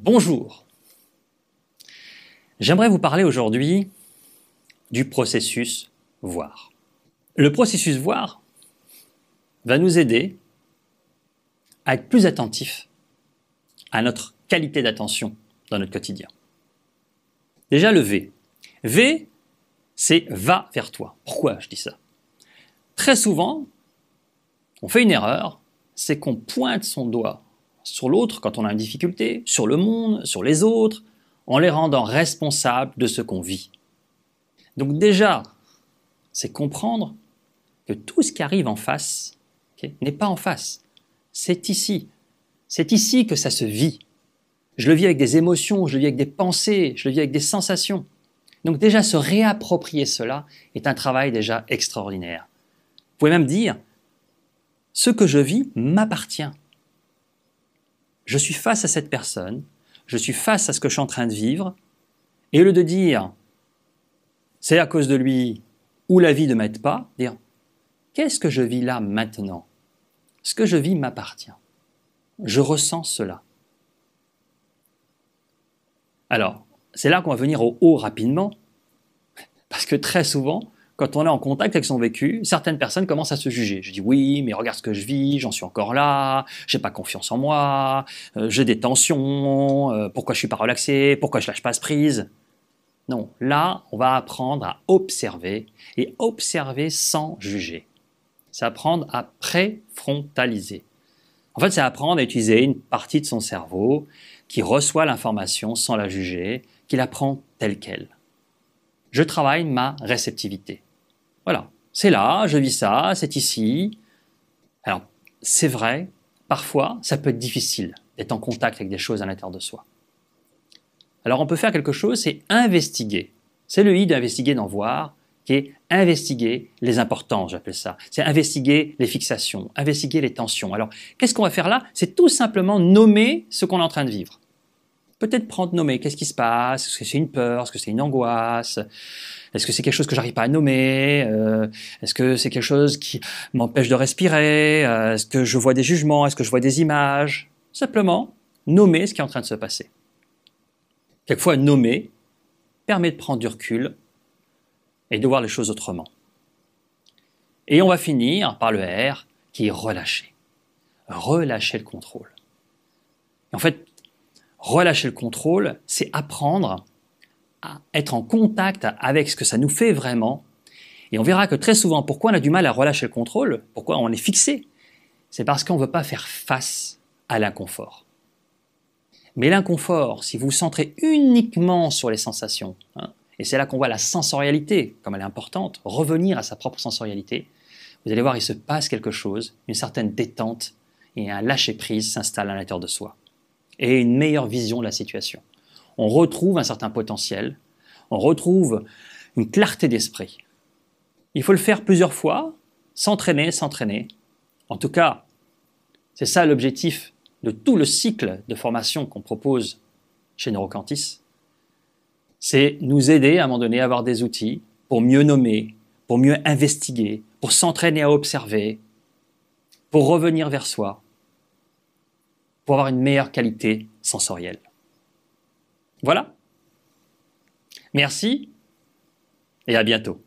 Bonjour. J'aimerais vous parler aujourd'hui du processus voir. Le processus voir va nous aider à être plus attentifs à notre qualité d'attention dans notre quotidien. Déjà le V. V, c'est va vers toi. Pourquoi je dis ça Très souvent, on fait une erreur, c'est qu'on pointe son doigt sur l'autre quand on a une difficulté, sur le monde, sur les autres, en les rendant responsables de ce qu'on vit. Donc déjà, c'est comprendre que tout ce qui arrive en face n'est pas en face. C'est ici. C'est ici que ça se vit. Je le vis avec des émotions, je le vis avec des pensées, je le vis avec des sensations. Donc déjà, se réapproprier cela est un travail déjà extraordinaire. Vous pouvez même dire, ce que je vis m'appartient je suis face à cette personne, je suis face à ce que je suis en train de vivre, et le de dire c'est à cause de lui ou la vie ne m'aide pas, dire qu'est-ce que je vis là maintenant Ce que je vis m'appartient. Je ressens cela. Alors, c'est là qu'on va venir au haut rapidement, parce que très souvent, quand on est en contact avec son vécu, certaines personnes commencent à se juger. Je dis oui, mais regarde ce que je vis, j'en suis encore là, j'ai pas confiance en moi, euh, j'ai des tensions, euh, pourquoi je suis pas relaxé, pourquoi je lâche pas prise. Non, là, on va apprendre à observer et observer sans juger. C'est apprendre à préfrontaliser. En fait, c'est apprendre à utiliser une partie de son cerveau qui reçoit l'information sans la juger, qui la prend telle qu'elle. Je travaille ma réceptivité. Voilà, c'est là, je vis ça, c'est ici. Alors, c'est vrai, parfois, ça peut être difficile d'être en contact avec des choses à l'intérieur de soi. Alors, on peut faire quelque chose, c'est investiguer. C'est le i d'investiguer, d'en voir, qui est investiguer les importants, j'appelle ça. C'est investiguer les fixations, investiguer les tensions. Alors, qu'est-ce qu'on va faire là C'est tout simplement nommer ce qu'on est en train de vivre peut-être prendre, nommer qu'est-ce qui se passe, est-ce que c'est une peur, est-ce que c'est une angoisse, est-ce que c'est quelque chose que j'arrive pas à nommer, euh, est-ce que c'est quelque chose qui m'empêche de respirer, euh, est-ce que je vois des jugements, est-ce que je vois des images, simplement nommer ce qui est en train de se passer. Quelquefois, nommer permet de prendre du recul et de voir les choses autrement. Et on va finir par le R qui est relâcher. Relâcher le contrôle. en fait, relâcher le contrôle, c'est apprendre à être en contact avec ce que ça nous fait vraiment. Et on verra que très souvent, pourquoi on a du mal à relâcher le contrôle, pourquoi on est fixé, c'est parce qu'on ne veut pas faire face à l'inconfort. Mais l'inconfort, si vous vous centrez uniquement sur les sensations, hein, et c'est là qu'on voit la sensorialité, comme elle est importante, revenir à sa propre sensorialité, vous allez voir, il se passe quelque chose, une certaine détente et un lâcher-prise s'installe à l'intérieur de soi et une meilleure vision de la situation. On retrouve un certain potentiel, on retrouve une clarté d'esprit. Il faut le faire plusieurs fois, s'entraîner, s'entraîner. En tout cas, c'est ça l'objectif de tout le cycle de formation qu'on propose chez Neurocantis. C'est nous aider à un moment donné à avoir des outils pour mieux nommer, pour mieux investiguer, pour s'entraîner à observer, pour revenir vers soi, pour avoir une meilleure qualité sensorielle. Voilà. Merci et à bientôt.